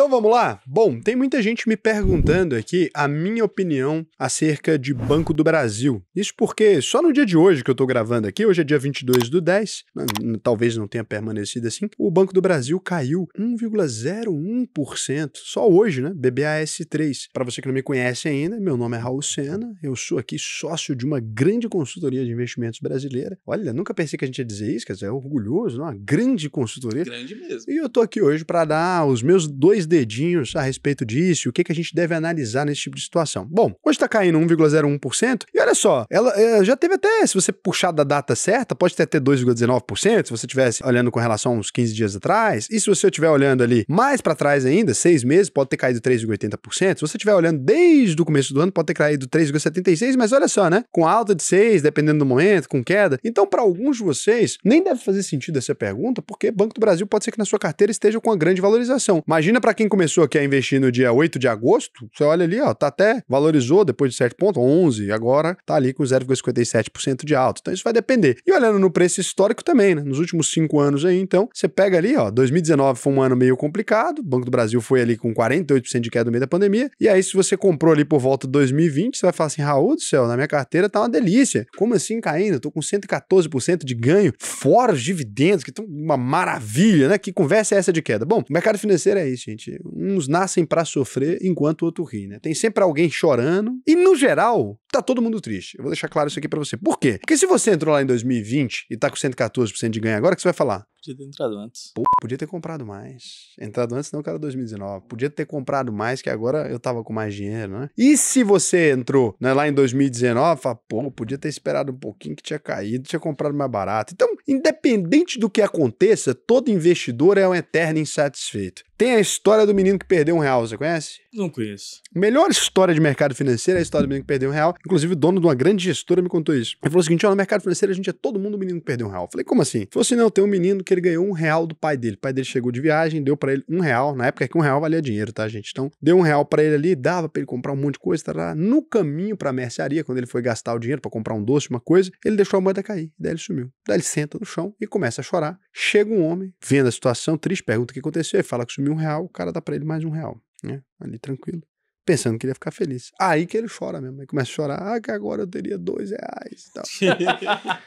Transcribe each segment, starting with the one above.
Então vamos lá? Bom, tem muita gente me perguntando aqui a minha opinião acerca de Banco do Brasil. Isso porque só no dia de hoje que eu tô gravando aqui, hoje é dia 22 do 10, né, talvez não tenha permanecido assim, o Banco do Brasil caiu 1,01%. Só hoje, né? BBAS3. Para você que não me conhece ainda, meu nome é Raul Sena, eu sou aqui sócio de uma grande consultoria de investimentos brasileira. Olha, nunca pensei que a gente ia dizer isso, quer dizer, é orgulhoso, não? Né? uma grande consultoria. Grande mesmo. E eu tô aqui hoje para dar os meus dois dedinhos a respeito disso, o que, que a gente deve analisar nesse tipo de situação. Bom, hoje está caindo 1,01%, e olha só, ela, ela, eh, já teve até, se você puxar da data certa, pode ter até 2,19%, se você estivesse olhando com relação a uns 15 dias atrás, e se você estiver olhando ali mais para trás ainda, seis meses, pode ter caído 3,80%, se você estiver olhando desde o começo do ano, pode ter caído 3,76%, mas olha só, né? Com alta de 6, dependendo do momento, com queda. Então, para alguns de vocês, nem deve fazer sentido essa pergunta, porque Banco do Brasil pode ser que na sua carteira esteja com uma grande valorização. Imagina para quem começou aqui a investir no dia 8 de agosto, você olha ali, ó, tá até valorizou depois de certo ponto, 11, agora tá ali com 0,57% de alto. Então isso vai depender. E olhando no preço histórico também, né? Nos últimos cinco anos aí, então, você pega ali, ó, 2019 foi um ano meio complicado, o Banco do Brasil foi ali com 48% de queda no meio da pandemia. E aí, se você comprou ali por volta de 2020, você vai falar assim: Raul do céu, na minha carteira tá uma delícia. Como assim caindo? tô com 114% de ganho, fora os dividendos, que estão uma maravilha, né? Que conversa é essa de queda? Bom, o mercado financeiro é isso, gente. Uns nascem para sofrer enquanto o outro ri, né? Tem sempre alguém chorando. E, no geral, tá todo mundo triste. Eu vou deixar claro isso aqui para você. Por quê? Porque se você entrou lá em 2020 e tá com 114% de ganho agora, o que você vai falar? Podia ter entrado antes. Pô, podia ter comprado mais. Entrado antes não, cara, 2019. Podia ter comprado mais, que agora eu tava com mais dinheiro, né? E se você entrou né, lá em 2019, fala, pô, podia ter esperado um pouquinho que tinha caído, tinha comprado mais barato. Então, independente do que aconteça, todo investidor é um eterno insatisfeito. Tem a história do menino que perdeu um real, você conhece? Não conheço. Melhor história de mercado financeiro é a história do menino que perdeu um real. Inclusive, o dono de uma grande gestora me contou isso. Ele falou o seguinte: ó, no mercado financeiro a gente é todo mundo menino que perdeu um real. Eu falei, como assim? Ele falou assim: não, tem um menino que ele ganhou um real do pai dele. O pai dele chegou de viagem, deu para ele um real. Na época é que um real valia dinheiro, tá, gente? Então, deu um real para ele ali, dava para ele comprar um monte de coisa, tará. No caminho pra mercearia, quando ele foi gastar o dinheiro para comprar um doce, uma coisa, ele deixou a moeda cair. Daí ele sumiu. Daí ele senta no chão e começa a chorar. Chega um homem, vendo a situação triste, pergunta o que aconteceu, ele fala que sumiu um real, o cara dá para ele mais um real. Né? Ali tranquilo pensando que ele ia ficar feliz. Aí que ele chora mesmo. Ele começa a chorar, ah, que agora eu teria dois reais e tal.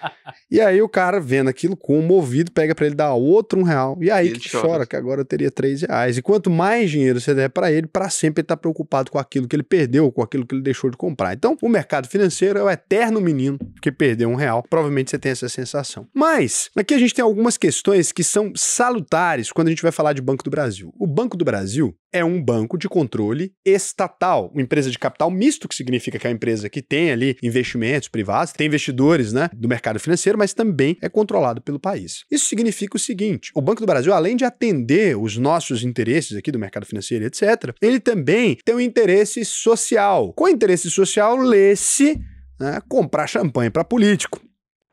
e aí o cara, vendo aquilo, comovido, pega para ele dar outro um real. E aí que chora, chora, que agora eu teria três reais. E quanto mais dinheiro você der para ele, para sempre ele tá preocupado com aquilo que ele perdeu, com aquilo que ele deixou de comprar. Então, o mercado financeiro é o eterno menino que perdeu um real. Provavelmente você tem essa sensação. Mas, aqui a gente tem algumas questões que são salutares quando a gente vai falar de Banco do Brasil. O Banco do Brasil é um banco de controle estatal estatal, uma empresa de capital misto, que significa que é uma empresa que tem ali investimentos privados, tem investidores né, do mercado financeiro, mas também é controlado pelo país. Isso significa o seguinte: o Banco do Brasil, além de atender os nossos interesses aqui do mercado financeiro, etc., ele também tem um interesse social. Com interesse social, lê-se né, comprar champanhe para político.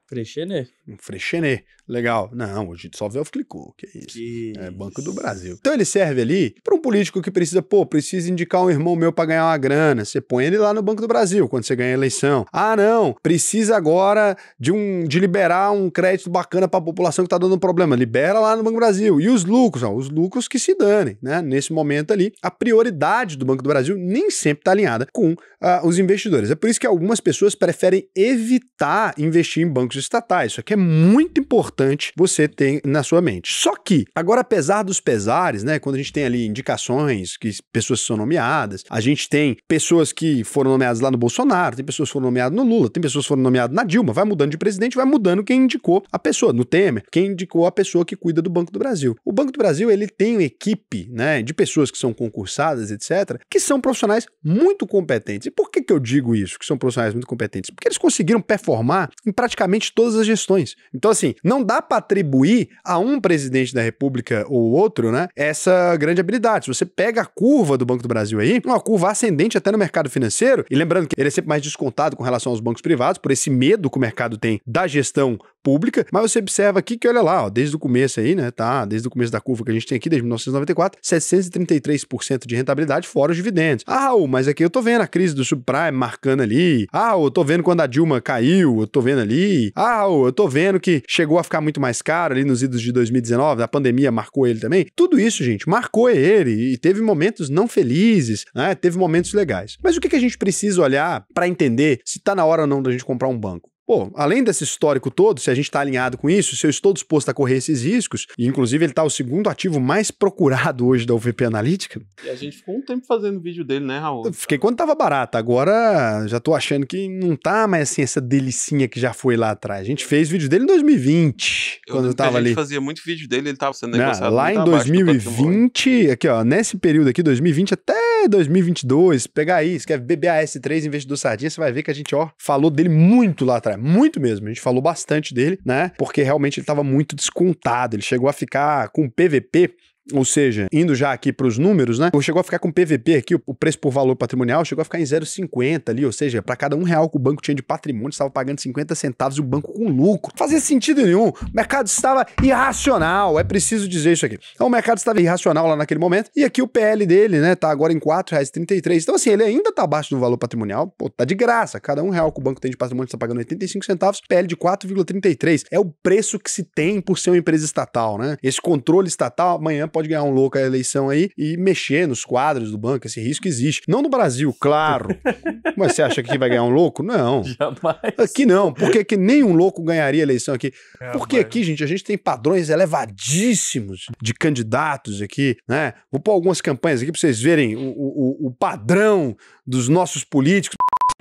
Preencher, né? um Freixenet, legal. Não, hoje só vê o Flicou, que é isso. É que é Banco isso. do Brasil. Então ele serve ali para um político que precisa, pô, precisa indicar um irmão meu para ganhar uma grana. Você põe ele lá no Banco do Brasil quando você ganha a eleição. Ah, não, precisa agora de um de liberar um crédito bacana para a população que tá dando um problema. Libera lá no Banco do Brasil. E os lucros, ó, os lucros que se danem, né? Nesse momento ali, a prioridade do Banco do Brasil nem sempre tá alinhada com ah, os investidores. É por isso que algumas pessoas preferem evitar investir em bancos estatais. Isso aqui é muito importante você ter na sua mente. Só que, agora, apesar dos pesares, né? Quando a gente tem ali indicações, que pessoas são nomeadas, a gente tem pessoas que foram nomeadas lá no Bolsonaro, tem pessoas que foram nomeadas no Lula, tem pessoas que foram nomeadas na Dilma, vai mudando de presidente, vai mudando quem indicou a pessoa, no Temer, quem indicou a pessoa que cuida do Banco do Brasil. O Banco do Brasil, ele tem uma equipe, né, de pessoas que são concursadas, etc., que são profissionais muito competentes. E por que que eu digo isso, que são profissionais muito competentes? Porque eles conseguiram performar em praticamente todas as gestões isso. Então, assim, não dá para atribuir a um presidente da República ou outro, né, essa grande habilidade. Se você pega a curva do Banco do Brasil aí, uma curva ascendente até no mercado financeiro, e lembrando que ele é sempre mais descontado com relação aos bancos privados, por esse medo que o mercado tem da gestão pública, mas você observa aqui que, olha lá, ó, desde o começo aí, né, tá, desde o começo da curva que a gente tem aqui, desde 1994, 733% de rentabilidade fora os dividendos. Ah, Raul, mas aqui eu tô vendo a crise do subprime marcando ali, ah, eu tô vendo quando a Dilma caiu, eu tô vendo ali, ah, Raul, eu tô vendo que chegou a ficar muito mais caro ali nos idos de 2019, a pandemia marcou ele também. Tudo isso, gente, marcou ele e teve momentos não felizes, né, teve momentos legais. Mas o que, que a gente precisa olhar para entender se tá na hora ou não da gente comprar um banco? pô, além desse histórico todo, se a gente está alinhado com isso, se eu estou disposto a correr esses riscos, e inclusive ele está o segundo ativo mais procurado hoje da UVP Analítica. E a gente ficou um tempo fazendo vídeo dele, né, Raul? Fiquei quando estava barato, agora já estou achando que não tá mais assim essa delicinha que já foi lá atrás. A gente fez vídeo dele em 2020, eu quando eu tava ali. A gente fazia muito vídeo dele, ele estava sendo negociado. Não, lá em 2020, aqui ó, nesse período aqui, 2020 até 2022, pegar aí, escreve BBAS3 Investidor Sardinha, você vai ver que a gente, ó, falou dele muito lá atrás, muito mesmo. A gente falou bastante dele, né? Porque realmente ele estava muito descontado, ele chegou a ficar com PVP ou seja, indo já aqui para os números, né? Chegou a ficar com PVP aqui, o preço por valor patrimonial chegou a ficar em 0,50 ali, ou seja, para cada um real que o banco tinha de patrimônio, estava pagando 50 centavos e o banco com lucro. Não fazia sentido nenhum. O mercado estava irracional, é preciso dizer isso aqui. Então o mercado estava irracional lá naquele momento. E aqui o PL dele, né, tá agora em R$ 4,33. Então assim, ele ainda tá abaixo do valor patrimonial, pô, tá de graça. Cada um real que o banco tem de patrimônio está pagando 85 centavos, PL de 4,33. É o preço que se tem por ser uma empresa estatal, né? Esse controle estatal amanhã pode pode ganhar um louco a eleição aí e mexer nos quadros do banco, esse risco existe. Não no Brasil, claro. Mas você acha que aqui vai ganhar um louco? Não. Jamais. Aqui não, porque aqui nenhum louco ganharia eleição aqui. Jamais. É, porque aqui, gente, a gente tem padrões elevadíssimos de candidatos aqui, né? Vou pôr algumas campanhas aqui para vocês verem o, o, o padrão dos nossos políticos.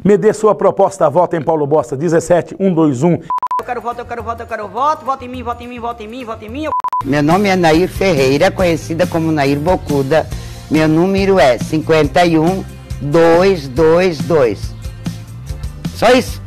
Me dê sua proposta, vota em Paulo Bosta, 17121. Eu quero voto, eu quero voto, eu quero voto, vota em mim, vota em mim, vota em mim, vota em mim. Eu... Meu nome é Nair Ferreira, conhecida como Nair Bocuda. Meu número é 51222. Só isso?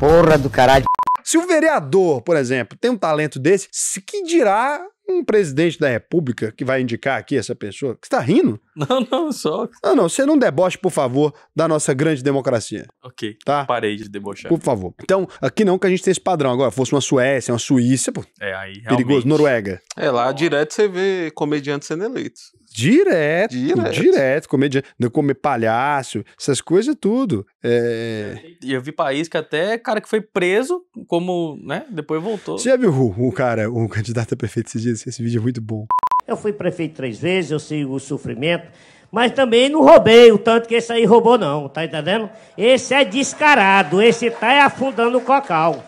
Porra do caralho. Se o vereador, por exemplo, tem um talento desse, que dirá um presidente da república que vai indicar aqui essa pessoa? Você tá rindo? Não, não, só. Não, não, você não deboche, por favor, da nossa grande democracia. Ok. Tá? Parei de debochar. Por favor. Então, aqui não que a gente tem esse padrão. Agora, fosse uma Suécia, uma Suíça, pô. É, aí realmente. Perigoso, Noruega. É, lá direto você vê comediantes sendo eleitos. Direto, direto, direto comediante, comer palhaço, essas coisas tudo. É... E eu vi país que até cara que foi preso, como, né, depois voltou. Você já viu o, o cara, o candidato a prefeito esses dias? Esse vídeo é muito bom. Eu fui prefeito três vezes, eu sei o sofrimento, mas também não roubei o tanto que esse aí roubou não, tá entendendo? Esse é descarado, esse tá afundando o cocal.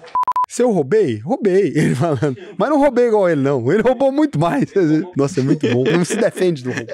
Se eu roubei, roubei, ele falando. Mas não roubei igual ele, não. Ele roubou muito mais. Nossa, é muito bom. Não se defende do roubo.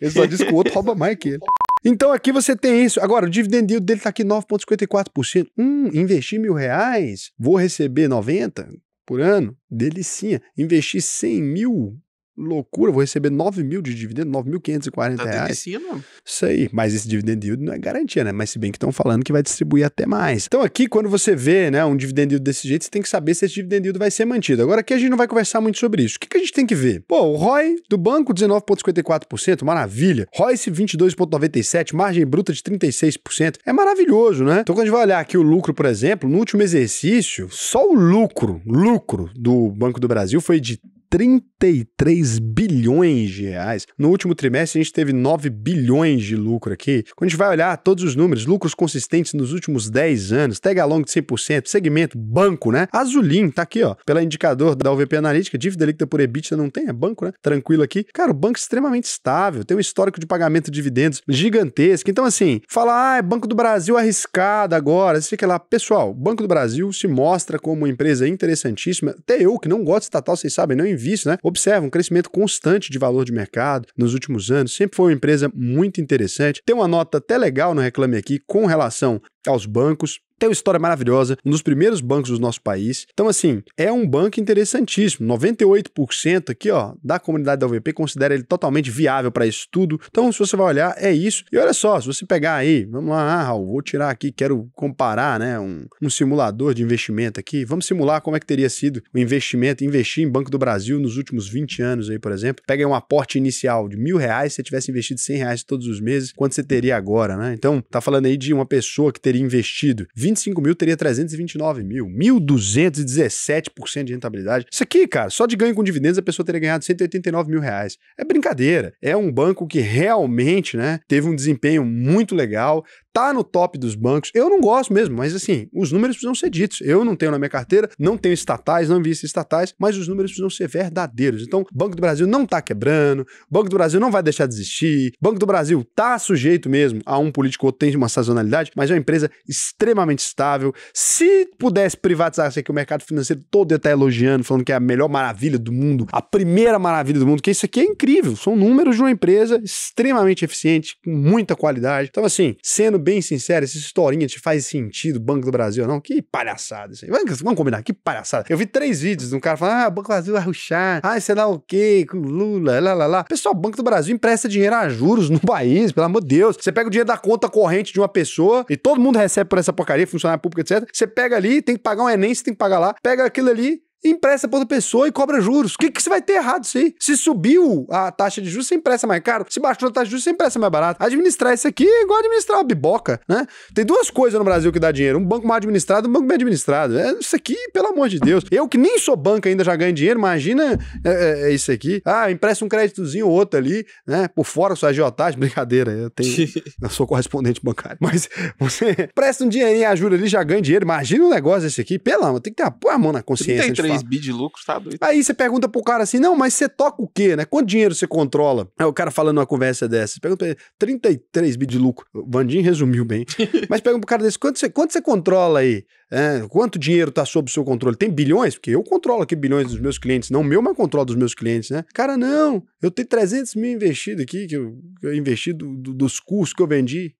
Ele só diz que o outro rouba mais que ele. Então aqui você tem isso. Agora, o dividend yield dele está aqui 9,54%. Hum, investi mil reais, vou receber 90 por ano? Delicinha. Investi 100 mil, loucura, vou receber 9 mil de dividendo, 9.540 tá reais. Cima. Isso aí, mas esse dividend yield não é garantia, né? Mas se bem que estão falando que vai distribuir até mais. Então aqui, quando você vê né, um dividend yield desse jeito, você tem que saber se esse dividend yield vai ser mantido. Agora aqui a gente não vai conversar muito sobre isso. O que, que a gente tem que ver? Pô, o ROI do banco, 19,54%, maravilha. roi ROIC 22,97%, margem bruta de 36%. É maravilhoso, né? Então quando a gente vai olhar aqui o lucro, por exemplo, no último exercício, só o lucro, lucro do Banco do Brasil foi de 33 bilhões de reais. No último trimestre, a gente teve 9 bilhões de lucro aqui. Quando a gente vai olhar todos os números, lucros consistentes nos últimos 10 anos, tag along de 100%, segmento, banco, né? Azulim, tá aqui, ó, pela indicador da UVP Analítica, dívida líquida por EBITDA não tem, é banco, né? Tranquilo aqui. Cara, o banco é extremamente estável, tem um histórico de pagamento de dividendos gigantesco. Então, assim, falar, ah, é Banco do Brasil arriscado agora, você fica lá, pessoal, Banco do Brasil se mostra como uma empresa interessantíssima. Até eu, que não gosto de estatal, vocês sabem, não envio serviço, né, observa um crescimento constante de valor de mercado nos últimos anos, sempre foi uma empresa muito interessante, tem uma nota até legal no Reclame Aqui com relação aos bancos, tem uma história é maravilhosa, um dos primeiros bancos do nosso país. Então, assim, é um banco interessantíssimo. 98% aqui, ó, da comunidade da UVP considera ele totalmente viável para estudo. Então, se você vai olhar, é isso. E olha só, se você pegar aí, vamos lá, ah, Raul, vou tirar aqui, quero comparar, né, um, um simulador de investimento aqui. Vamos simular como é que teria sido o investimento, investir em Banco do Brasil nos últimos 20 anos aí, por exemplo. Pega aí um aporte inicial de mil reais, se você tivesse investido 100 reais todos os meses, quanto você teria agora, né? Então, tá falando aí de uma pessoa que teria investido 25 mil teria 329 mil, 1.217% de rentabilidade. Isso aqui, cara, só de ganho com dividendos a pessoa teria ganhado 189 mil reais. É brincadeira. É um banco que realmente né, teve um desempenho muito legal, tá no top dos bancos. Eu não gosto mesmo, mas assim, os números precisam ser ditos. Eu não tenho na minha carteira, não tenho estatais, não vi estatais, mas os números precisam ser verdadeiros. Então, Banco do Brasil não tá quebrando, Banco do Brasil não vai deixar de existir, Banco do Brasil tá sujeito mesmo a um político ou tem uma sazonalidade, mas é uma empresa extremamente estável. Se pudesse privatizar, sei que o mercado financeiro todo ia estar tá elogiando, falando que é a melhor maravilha do mundo, a primeira maravilha do mundo, que isso aqui é incrível. São números de uma empresa extremamente eficiente, com muita qualidade. Então, assim, sendo bem sincero essa historinha te faz sentido, Banco do Brasil não, que palhaçada isso aí. Vamos, vamos combinar, que palhaçada. Eu vi três vídeos de um cara falando, ah, Banco do Brasil vai é ruxar, ah, sei lá o quê, com Lula, lá, lá, lá. Pessoal, Banco do Brasil empresta dinheiro a juros no país, pelo amor de Deus. Você pega o dinheiro da conta corrente de uma pessoa e todo mundo recebe por essa porcaria, funcionário público, etc. Você pega ali, tem que pagar um Enem, você tem que pagar lá, pega aquilo ali empresta para outra pessoa e cobra juros. O que, que você vai ter errado isso aí? Se subiu a taxa de juros, você empresta mais caro. Se baixou a taxa de juros, você empresta mais barato. Administrar isso aqui é igual administrar uma biboca, né? Tem duas coisas no Brasil que dá dinheiro. Um banco mal administrado e um banco bem administrado. É isso aqui, pelo amor de Deus. Eu que nem sou banco ainda já ganho dinheiro, imagina é, é, é isso aqui. Ah, empresta um créditozinho ou outro ali, né? Por fora sua agiotagem. Brincadeira, eu tenho... eu sou correspondente bancário. Mas você presta um dinheirinho, ajuda ali, já ganha dinheiro. Imagina um negócio desse aqui. Pelo amor, tem que ter a, pôr a mão na consciência. 3 tá. bi de lucro, tá doido. Aí você pergunta pro cara assim, não, mas você toca o quê, né? Quanto dinheiro você controla? Aí o cara falando uma conversa dessa, você pergunta pra ele, 33 bi de lucro. O Vandinho resumiu bem. mas pergunta pro cara desse, quanto você, quanto você controla aí? É, quanto dinheiro tá sob o seu controle? Tem bilhões? Porque eu controlo aqui bilhões dos meus clientes, não meu, mas controlo dos meus clientes, né? Cara, não, eu tenho 300 mil investido aqui, que eu, que eu investi do, do, dos cursos que eu vendi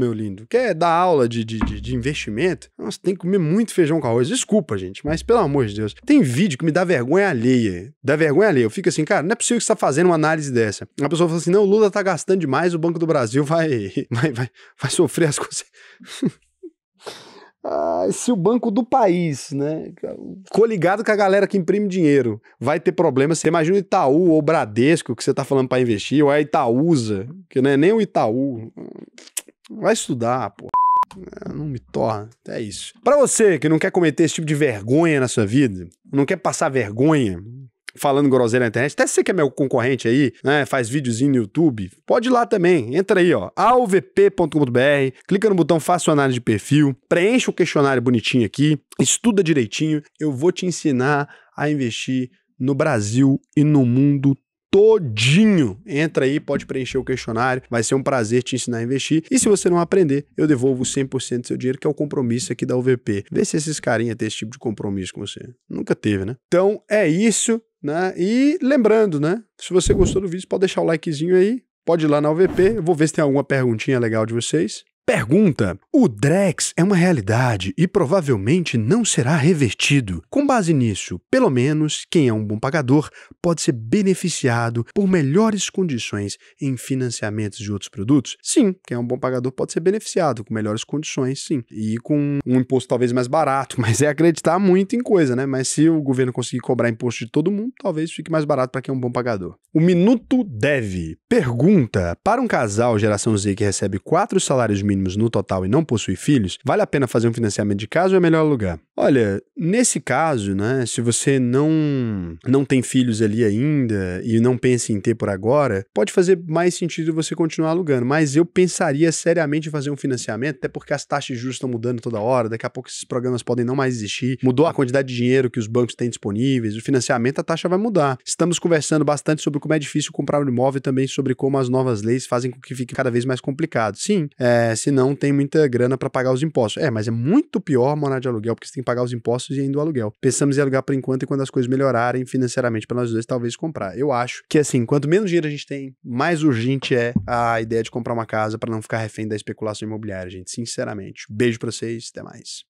meu lindo, quer dar aula de, de, de, investimento? Nossa, tem que comer muito feijão com arroz. Desculpa, gente, mas pelo amor de Deus. Tem vídeo que me dá vergonha alheia. Dá vergonha alheia. Eu fico assim, cara, não é possível que você tá fazendo uma análise dessa. A pessoa fala assim: não, o Lula tá gastando demais, o Banco do Brasil vai, vai, vai, vai sofrer as coisas Ah, se o banco do país, né? Coligado com a galera que imprime dinheiro, vai ter problema. Você imagina o Itaú ou Bradesco que você está falando para investir, ou a Itaúsa, que não é nem o Itaú. Vai estudar, pô. É, não me torna. É isso. Para você que não quer cometer esse tipo de vergonha na sua vida, não quer passar vergonha, falando groselha na internet, até você que é meu concorrente aí, né, faz videozinho no YouTube, pode ir lá também, entra aí, ó, alvp.com.br, clica no botão faça análise de perfil, preenche o questionário bonitinho aqui, estuda direitinho, eu vou te ensinar a investir no Brasil e no mundo todinho. Entra aí, pode preencher o questionário, vai ser um prazer te ensinar a investir. E se você não aprender, eu devolvo 100% do seu dinheiro, que é o compromisso aqui da UVP. Vê se esses carinha têm esse tipo de compromisso com você. Nunca teve, né? Então é isso, né? E lembrando, né? Se você gostou do vídeo, pode deixar o likezinho aí, pode ir lá na UVP, eu vou ver se tem alguma perguntinha legal de vocês. Pergunta: O Drex é uma realidade e provavelmente não será revertido. Com base nisso, pelo menos quem é um bom pagador pode ser beneficiado por melhores condições em financiamentos de outros produtos? Sim, quem é um bom pagador pode ser beneficiado com melhores condições, sim. E com um imposto talvez mais barato, mas é acreditar muito em coisa, né? Mas se o governo conseguir cobrar imposto de todo mundo, talvez fique mais barato para quem é um bom pagador. O Minuto Deve. Pergunta: Para um casal geração Z que recebe quatro salários mínimos, mínimos no total e não possui filhos, vale a pena fazer um financiamento de casa ou é melhor alugar? Olha, nesse caso, né, se você não não tem filhos ali ainda e não pensa em ter por agora, pode fazer mais sentido você continuar alugando, mas eu pensaria seriamente em fazer um financiamento, até porque as taxas de juros estão mudando toda hora, daqui a pouco esses programas podem não mais existir, mudou a quantidade de dinheiro que os bancos têm disponíveis, o financiamento, a taxa vai mudar. Estamos conversando bastante sobre como é difícil comprar um imóvel e também sobre como as novas leis fazem com que fique cada vez mais complicado. Sim, é, se se não tem muita grana para pagar os impostos. É, mas é muito pior morar de aluguel, porque você tem que pagar os impostos e ainda o aluguel. Pensamos em alugar por enquanto e quando as coisas melhorarem financeiramente para nós dois, talvez comprar. Eu acho que assim, quanto menos dinheiro a gente tem, mais urgente é a ideia de comprar uma casa para não ficar refém da especulação imobiliária, gente. Sinceramente. Beijo para vocês, até mais.